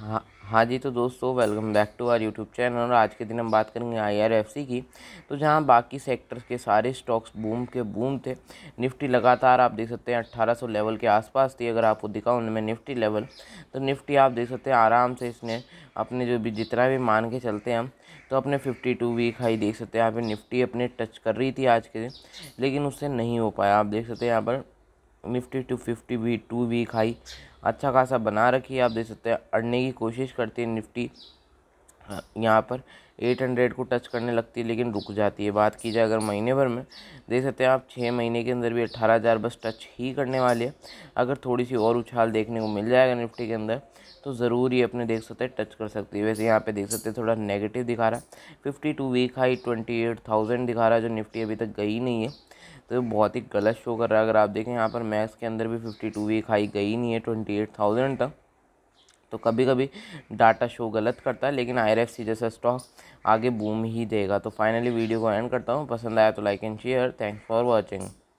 हाँ हाँ जी तो दोस्तों welcome back to our YouTube channel और आज के दिन हम बात करेंगे आईआरएफसी की तो जहाँ बाकी सेक्टर्स के सारे स्टॉक्स बूम के बूम थे निफ्टी लगातार आप देख सकते हैं 1800 लेवल के आसपास थी अगर आपको दिखा उनमें निफ्टी लेवल तो निफ्टी आप देख सकते हैं आराम से इसने अपने जो भी जितना भी मान के चलते हैं हम तो अपने फिफ्टी टू वीक हाई देख सकते हैं यहाँ पर निफ्टी अपने टच कर रही थी आज के दिन लेकिन उससे नहीं हो पाया आप देख सकते हैं यहाँ पर निफ्टी टू फिफ्टी वी टू वीक हाई अच्छा खासा बना रखी है आप देख सकते हैं अड़ने की कोशिश करती है निफ्टी यहाँ पर 800 को टच करने लगती है लेकिन रुक जाती है बात की जाए अगर महीने भर में देख सकते हैं आप छः महीने के अंदर भी 18000 बस टच ही करने वाले है अगर थोड़ी सी और उछाल देखने को मिल जाएगा निफ्टी के अंदर तो ज़रूर ही अपने देख सकते हैं टच कर सकती है वैसे यहाँ पे देख सकते हैं थोड़ा नेगेटिव दिखा रहा है fifty two week high twenty eight thousand दिखा रहा है जो निफ्टी अभी तक गई नहीं है तो बहुत ही गलत शो कर रहा है अगर आप देखें यहाँ पर मैक्स के अंदर भी फिफ्टी टू वीक हाई गई नहीं है ट्वेंटी एट थाउजेंड तक तो कभी कभी डाटा शो गलत करता है लेकिन आई जैसा स्टॉक आगे बूम ही देगा तो फाइनली वीडियो को एंड करता हूँ पसंद आया तो like and share thanks for watching